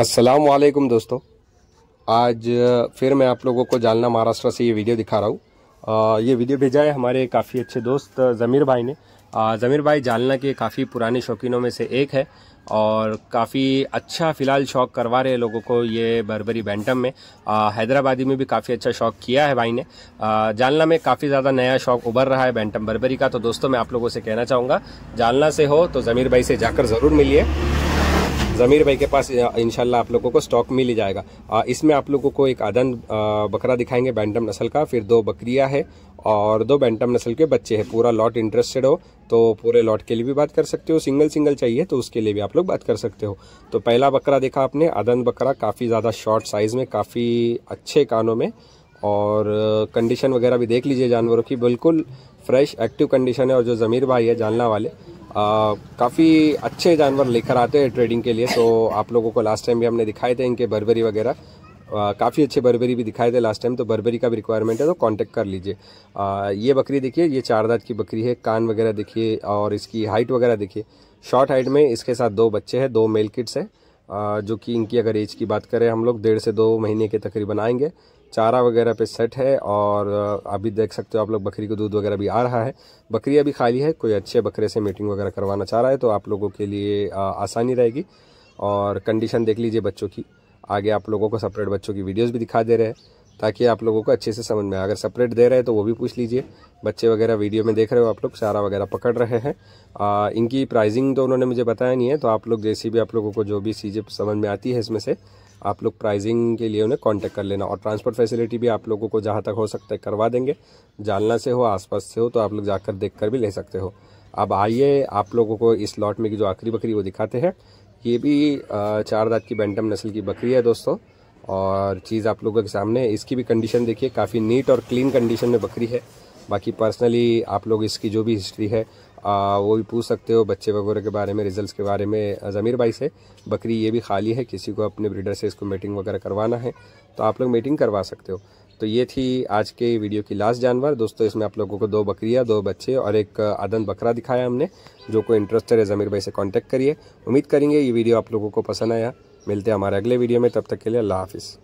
असलम दोस्तों आज फिर मैं आप लोगों को जालना महाराष्ट्र से ये वीडियो दिखा रहा हूँ ये वीडियो भेजा है हमारे काफ़ी अच्छे दोस्त ज़मीर भाई ने ज़मीर भाई जालना के काफ़ी पुराने शौकीनों में से एक है और काफ़ी अच्छा फ़िलहाल शौक करवा रहे हैं लोगों को ये बरबरी बैंटम में हैदराबादी में भी काफ़ी अच्छा शौक किया है भाई ने आ, जालना में काफ़ी ज़्यादा नया शौक उभर रहा है बैंटम बरबरी का तो दोस्तों मैं आप लोगों से कहना चाहूँगा जालना से हो तो ज़मीर भाई से जाकर ज़रूर मिलिए ज़मीर भाई के पास इनशाला आप लोगों को स्टॉक मिल ही जाएगा इसमें आप लोगों को एक आदन बकरा दिखाएंगे बैंटम नस्ल का फिर दो बकरिया है और दो बैंटम नस्ल के बच्चे हैं पूरा लॉट इंटरेस्टेड हो तो पूरे लॉट के लिए भी बात कर सकते हो सिंगल सिंगल चाहिए तो उसके लिए भी आप लोग बात कर सकते हो तो पहला बकरा देखा आपने आदन बकरा काफ़ी ज़्यादा शॉर्ट साइज़ में काफ़ी अच्छे कानों में और कंडीशन वगैरह भी देख लीजिए जानवरों की बिल्कुल फ्रेश एक्टिव कंडीशन है और जो ज़मीर भाई है जानना वाले काफ़ी अच्छे जानवर लेकर आते हैं ट्रेडिंग के लिए तो आप लोगों को लास्ट टाइम भी हमने दिखाए थे इनके बर्बरी वगैरह काफ़ी अच्छे बर्बरी भी दिखाए थे लास्ट टाइम तो बर्बरी का भी रिक्वायरमेंट है तो कांटेक्ट कर लीजिए ये बकरी देखिए ये चार दाँत की बकरी है कान वगैरह देखिए और इसकी हाइट वगैरह देखिए शॉर्ट हाइट में इसके साथ दो बच्चे हैं दो मेल किड्स हैं जो कि इनकी अगर एज की बात करें हम लोग डेढ़ से दो महीने के तकरीबन आएंगे चारा वगैरह पे सेट है और अभी देख सकते हो आप लोग बकरी को दूध वगैरह भी आ रहा है बकरी अभी खाली है कोई अच्छे बकरे से मीटिंग वगैरह करवाना चाह रहा है तो आप लोगों के लिए आसानी रहेगी और कंडीशन देख लीजिए बच्चों की आगे आप लोगों को सेपरेट बच्चों की वीडियोज़ भी दिखा दे रहे हैं ताकि आप लोगों को अच्छे से समझ में आए अगर सेपरेट दे रहे हैं तो वो भी पूछ लीजिए बच्चे वगैरह वीडियो में देख रहे हो आप लोग चारा वगैरह पकड़ रहे हैं आ, इनकी प्राइसिंग तो उन्होंने मुझे बताया नहीं है तो आप लोग जैसी भी आप लोगों को जो भी चीज़ें समझ में आती है इसमें से आप लोग प्राइजिंग के लिए उन्हें कॉन्टेक्ट कर लेना और ट्रांसपोर्ट फैसिलिटी भी आप लोगों को जहाँ तक हो सकता है करवा देंगे जालना से हो आसपास से हो तो आप लोग जाकर देख कर भी ले सकते हो अब आइए आप लोगों को इस लॉट में की जो आखिरी बकरी वो दिखाते हैं ये भी चार दांत की बैंटम नस्ल की बकरी है दोस्तों और चीज़ आप लोगों के सामने इसकी भी कंडीशन देखिए काफ़ी नीट और क्लीन कंडीशन में बकरी है बाकी पर्सनली आप लोग इसकी जो भी हिस्ट्री है आ, वो भी पूछ सकते हो बच्चे वगैरह के बारे में रिजल्ट्स के बारे में ज़मीर भाई से बकरी ये भी खाली है किसी को अपने ब्रीडर से इसको मीटिंग वगैरह करवाना है तो आप लोग मीटिंग करवा सकते हो तो ये थी आज के वीडियो की लास्ट जानवर दोस्तों इसमें आप लोगों को दो बकरियाँ दो बच्चे और एक आदन बकरा दिखाया हमने जो कोई इंटरेस्टेड है ज़मीर भाई से कॉन्टैक्ट करिए उम्मीद करेंगे ये वीडियो आप लोगों को पसंद आया मिलते हैं हमारे अगले वीडियो में तब तक के लिए अल्लाह हाफिज़